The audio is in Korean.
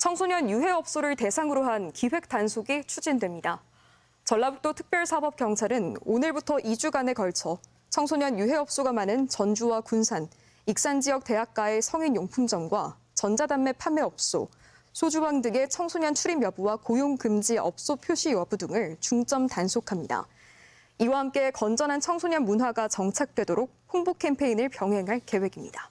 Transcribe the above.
청소년 유해업소를 대상으로 한 기획 단속이 추진됩니다. 전라북도 특별사법경찰은 오늘부터 2주간에 걸쳐 청소년 유해업소가 많은 전주와 군산, 익산 지역 대학가의 성인용품점과 전자담배 판매업소, 소주방 등의 청소년 출입 여부와 고용금지 업소 표시 여부 등을 중점 단속합니다. 이와 함께 건전한 청소년 문화가 정착되도록 홍보 캠페인을 병행할 계획입니다.